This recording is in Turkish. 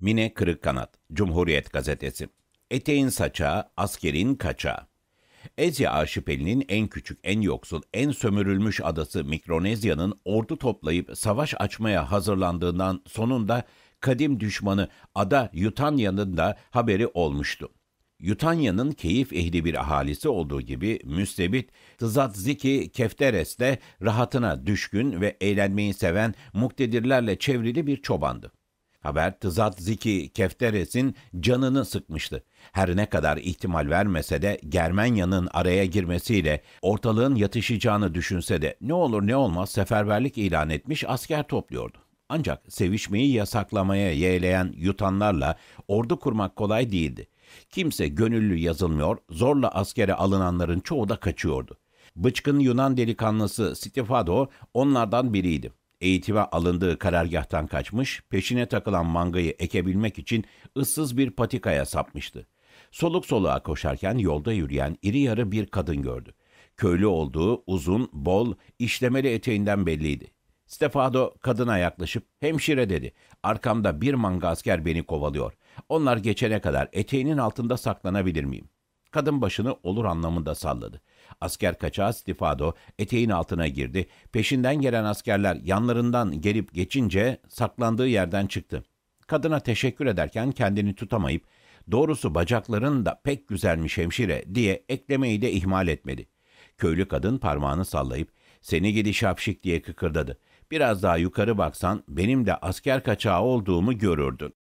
Mine Kırıkkanat, Cumhuriyet Gazetesi. Eteğin saça, askerin kaça. Ezya Arşipeli'nin en küçük, en yoksul, en sömürülmüş adası Mikronezya'nın ordu toplayıp savaş açmaya hazırlandığından sonunda kadim düşmanı ada Yutanya'nın da haberi olmuştu. Yutanya'nın keyif ehli bir ahalisi olduğu gibi müstebit Tızatziki Kefteres de rahatına düşkün ve eğlenmeyi seven muktedirlerle çevrili bir çobandı. Haber Tızat Ziki Kefteres'in canını sıkmıştı. Her ne kadar ihtimal vermese de Germanya'nın araya girmesiyle ortalığın yatışacağını düşünse de ne olur ne olmaz seferberlik ilan etmiş asker topluyordu. Ancak sevişmeyi yasaklamaya yeğleyen yutanlarla ordu kurmak kolay değildi. Kimse gönüllü yazılmıyor, zorla askere alınanların çoğu da kaçıyordu. Bıçkın Yunan delikanlısı Stifado onlardan biriydi. Eğitime alındığı karargahtan kaçmış, peşine takılan mangayı ekebilmek için ıssız bir patikaya sapmıştı. Soluk soluğa koşarken yolda yürüyen iri yarı bir kadın gördü. Köylü olduğu uzun, bol, işlemeli eteğinden belliydi. Stefano kadına yaklaşıp hemşire dedi. Arkamda bir manga asker beni kovalıyor. Onlar geçene kadar eteğinin altında saklanabilir miyim? Kadın başını olur anlamında salladı. Asker kaçağı Stifado eteğin altına girdi. Peşinden gelen askerler yanlarından gelip geçince saklandığı yerden çıktı. Kadına teşekkür ederken kendini tutamayıp doğrusu bacakların da pek güzelmiş hemşire diye eklemeyi de ihmal etmedi. Köylü kadın parmağını sallayıp seni gidi şapşik diye kıkırdadı. Biraz daha yukarı baksan benim de asker kaçağı olduğumu görürdün.